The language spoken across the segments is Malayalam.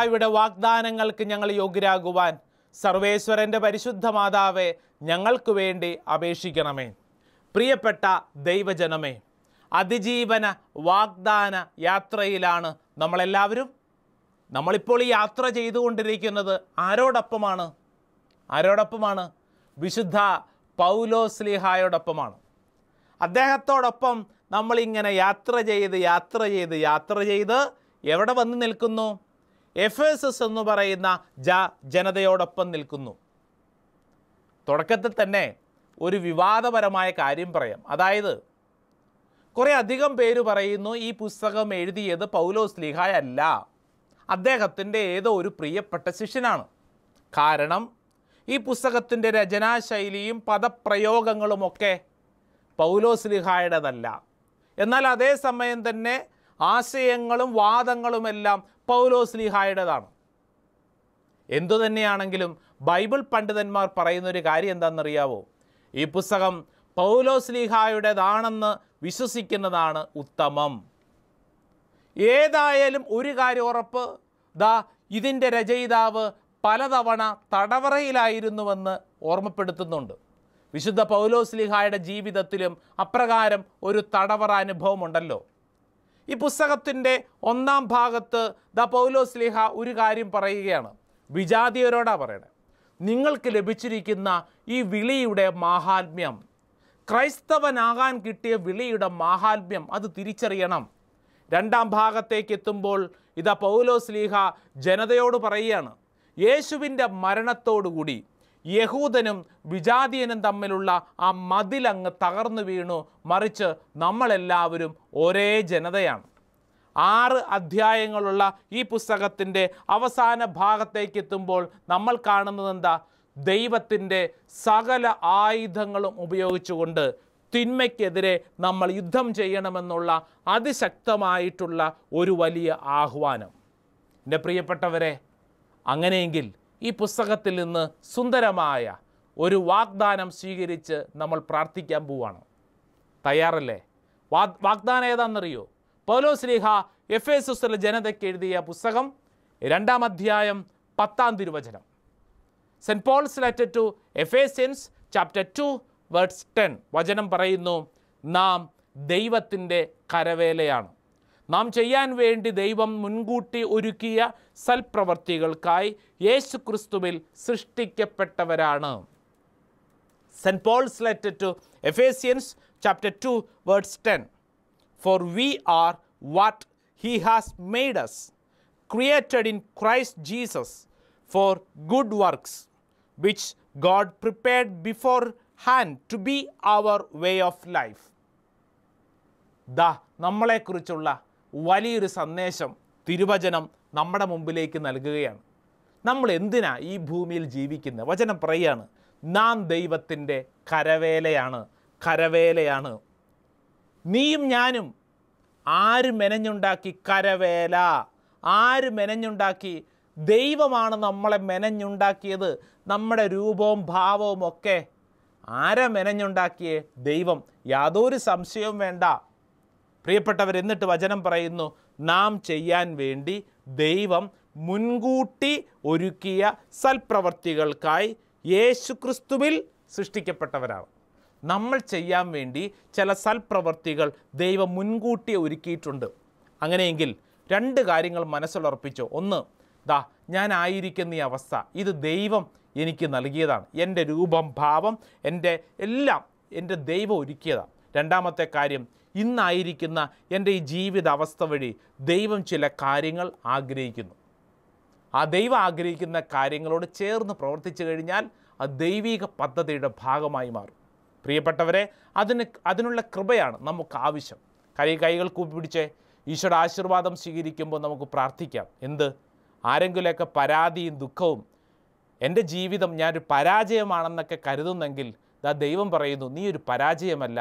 കർത്താവിയുടെ വാഗ്ദാനങ്ങൾക്ക് ഞങ്ങൾ യോഗ്യരാകുവാൻ സർവേശ്വരൻ്റെ പരിശുദ്ധ മാതാവെ ഞങ്ങൾക്ക് വേണ്ടി അപേക്ഷിക്കണമേ പ്രിയപ്പെട്ട ദൈവജനമേ അതിജീവന വാഗ്ദാന യാത്രയിലാണ് നമ്മളെല്ലാവരും നമ്മളിപ്പോൾ ഈ യാത്ര ചെയ്തുകൊണ്ടിരിക്കുന്നത് ആരോടൊപ്പമാണ് ആരോടൊപ്പമാണ് വിശുദ്ധ പൗലോ സ്ലിഹായോടൊപ്പമാണ് അദ്ദേഹത്തോടൊപ്പം നമ്മളിങ്ങനെ യാത്ര ചെയ്ത് യാത്ര ചെയ്ത് യാത്ര ചെയ്ത് എവിടെ വന്ന് നിൽക്കുന്നു എഫ് എസ് എസ് എന്ന് പറയുന്ന ജ ജനതയോടൊപ്പം നിൽക്കുന്നു തുടക്കത്തിൽ തന്നെ ഒരു വിവാദപരമായ കാര്യം പറയാം അതായത് കുറേ അധികം പേര് പറയുന്നു ഈ പുസ്തകം എഴുതിയത് പൗലോസ് ലീഹായല്ല അദ്ദേഹത്തിൻ്റെ ഏതോ ഒരു പ്രിയപ്പെട്ട ശിഷ്യനാണ് കാരണം ഈ പുസ്തകത്തിൻ്റെ രചനാശൈലിയും പദപ്രയോഗങ്ങളുമൊക്കെ പൗലോസ് ലിഹായുടേതല്ല എന്നാൽ അതേസമയം തന്നെ ആശയങ്ങളും വാദങ്ങളുമെല്ലാം പൗലോസ്ലിഹായുടേതാണ് എന്തുതന്നെയാണെങ്കിലും ബൈബിൾ പണ്ഡിതന്മാർ പറയുന്നൊരു കാര്യം എന്താണെന്നറിയാവോ ഈ പുസ്തകം പൗലോസ്ലിഹായുടേതാണെന്ന് വിശ്വസിക്കുന്നതാണ് ഉത്തമം ഏതായാലും ഒരു കാര്യം ഉറപ്പ് ദാ ഇതിൻ്റെ രചയിതാവ് പലതവണ തടവറയിലായിരുന്നുവെന്ന് ഓർമ്മപ്പെടുത്തുന്നുണ്ട് വിശുദ്ധ പൗലോസ്ലിഹായുടെ ജീവിതത്തിലും അപ്രകാരം ഒരു തടവറ അനുഭവമുണ്ടല്ലോ ഈ പുസ്തകത്തിൻ്റെ ഒന്നാം ഭാഗത്ത് ദ പൗലോസ് ലീഹ ഒരു കാര്യം പറയുകയാണ് വിജാതീയരോടാണ് പറയണേ നിങ്ങൾക്ക് ലഭിച്ചിരിക്കുന്ന ഈ വിളിയുടെ മാഹാത്മ്യം ക്രൈസ്തവനാകാൻ കിട്ടിയ വിളിയുടെ മാഹാത്മ്യം അത് തിരിച്ചറിയണം രണ്ടാം ഭാഗത്തേക്ക് എത്തുമ്പോൾ ഇതാ പൗലോസ് ലീഹ ജനതയോട് പറയുകയാണ് യേശുവിൻ്റെ മരണത്തോടുകൂടി യഹൂദനും വിജാതീയനും തമ്മിലുള്ള ആ മതിലങ്ങ് തകർന്നു വീണു മറിച്ച് നമ്മളെല്ലാവരും ഒരേ ജനതയാണ് ആറ് അധ്യായങ്ങളുള്ള ഈ പുസ്തകത്തിൻ്റെ അവസാന ഭാഗത്തേക്ക് എത്തുമ്പോൾ നമ്മൾ കാണുന്നത് എന്താ ദൈവത്തിൻ്റെ സകല ആയുധങ്ങളും ഉപയോഗിച്ചുകൊണ്ട് തിന്മയ്ക്കെതിരെ നമ്മൾ യുദ്ധം ചെയ്യണമെന്നുള്ള അതിശക്തമായിട്ടുള്ള ഒരു വലിയ ആഹ്വാനം എൻ്റെ പ്രിയപ്പെട്ടവരെ അങ്ങനെയെങ്കിൽ ഈ പുസ്തകത്തിൽ നിന്ന് സുന്ദരമായ ഒരു വാഗ്ദാനം സ്വീകരിച്ച് നമ്മൾ പ്രാർത്ഥിക്കാൻ പോവാണ് തയ്യാറല്ലേ വാഗ്ദാനം ഏതാണെന്നറിയോ പൗലോ ശ്രീഹ എഫ് എസുസിലെ ജനതയ്ക്ക് എഴുതിയ പുസ്തകം രണ്ടാം അധ്യായം പത്താം തിരുവചനം Saint Paul's letter to Eph chapter two words ten വചനം പറയുന്നു നാം ദൈവത്തിൻ്റെ കരവേലയാണ് നാം ചെയ്യാൻ വേണ്ടി ദൈവം മുൻകൂട്ടി ഒരുക്കിയ സൽപ്രവർത്തികൾക്കായി യേശു ക്രിസ്തുവിൽ സൃഷ്ടിക്കപ്പെട്ടവരാണ് Saint Paul's letter to Ephesians chapter two words ten for we are what He has made us, created in Christ Jesus for good works, which God prepared beforehand to be our way of life. The നമ്മളെക്കുറിച്ചുള്ള വലിയൊരു സന്ദേശം തിരുവചനം നമ്മുടെ മുമ്പിലേക്ക് നൽകുകയാണ് നമ്മൾ എന്തിനാ ഈ ഭൂമിയിൽ ജീവിക്കുന്നത് വചനം പറയാണ് നാം ദൈവത്തിൻ്റെ കരവേലയാണ് കരവേലയാണ് നീയും ഞാനും ആര് മെനഞ്ഞുണ്ടാക്കി കരവേല ആര് മെനഞ്ഞുണ്ടാക്കി ദൈവമാണ് നമ്മളെ മെനഞ്ഞുണ്ടാക്കിയത് നമ്മുടെ രൂപവും ഭാവവും ഒക്കെ ആരാ മെനഞ്ഞുണ്ടാക്കിയേ ദൈവം യാതൊരു സംശയവും വേണ്ട പ്രിയപ്പെട്ടവർ എന്നിട്ട് വചനം പറയുന്നു നാം ചെയ്യാൻ വേണ്ടി ദൈവം മുൻകൂട്ടി ഒരുക്കിയ സൽപ്രവർത്തികൾക്കായി യേശുക്രിസ്തുവിൽ സൃഷ്ടിക്കപ്പെട്ടവരാണ് നമ്മൾ ചെയ്യാൻ വേണ്ടി ചില സൽപ്രവർത്തികൾ ദൈവം മുൻകൂട്ടി ഒരുക്കിയിട്ടുണ്ട് അങ്ങനെയെങ്കിൽ രണ്ട് കാര്യങ്ങൾ മനസ്സിലുറപ്പിച്ചു ഒന്ന് ദാ ഞാനായിരിക്കുന്ന ഈ അവസ്ഥ ഇത് ദൈവം എനിക്ക് നൽകിയതാണ് എൻ്റെ രൂപം ഭാവം എൻ്റെ എല്ലാം എൻ്റെ ദൈവം ഒരുക്കിയതാണ് രണ്ടാമത്തെ കാര്യം ഇന്നായിരിക്കുന്ന എൻ്റെ ഈ ജീവിത അവസ്ഥ വഴി ദൈവം ചില കാര്യങ്ങൾ ആഗ്രഹിക്കുന്നു ആ ദൈവം ആഗ്രഹിക്കുന്ന കാര്യങ്ങളോട് ചേർന്ന് പ്രവർത്തിച്ചു കഴിഞ്ഞാൽ ആ ദൈവിക പദ്ധതിയുടെ ഭാഗമായി മാറും പ്രിയപ്പെട്ടവരെ അതിന് അതിനുള്ള കൃപയാണ് നമുക്ക് ആവശ്യം കൈ കൈകൾ കൂപ്പിടിച്ച് ഈശോയുടെ ആശീർവാദം സ്വീകരിക്കുമ്പോൾ നമുക്ക് പ്രാർത്ഥിക്കാം എന്ത് ആരെങ്കിലുമൊക്കെ പരാതിയും ദുഃഖവും എൻ്റെ ജീവിതം ഞാനൊരു പരാജയമാണെന്നൊക്കെ കരുതുന്നെങ്കിൽ ദാ ദൈവം പറയുന്നു നീ ഒരു പരാജയമല്ല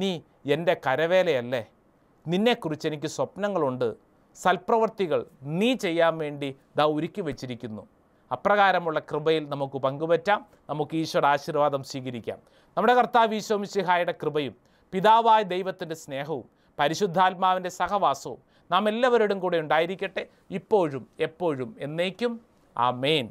നീ എൻ്റെ കരവേലയല്ലേ നിന്നെക്കുറിച്ച് എനിക്ക് സ്വപ്നങ്ങളുണ്ട് സൽപ്രവർത്തികൾ നീ ചെയ്യാൻ വേണ്ടി ദാ ഒരുക്കി വച്ചിരിക്കുന്നു അപ്രകാരമുള്ള കൃപയിൽ നമുക്ക് പങ്കുപറ്റാം നമുക്ക് ഈശ്വര ആശീർവാദം സ്വീകരിക്കാം നമ്മുടെ കർത്താവ് ഈശോ മിശിഹായുടെ കൃപയും പിതാവായ ദൈവത്തിൻ്റെ സ്നേഹവും പരിശുദ്ധാത്മാവിൻ്റെ സഹവാസവും നാം എല്ലാവരോടും കൂടെ ഉണ്ടായിരിക്കട്ടെ ഇപ്പോഴും എപ്പോഴും എന്നേക്കും ആ മെയിൻ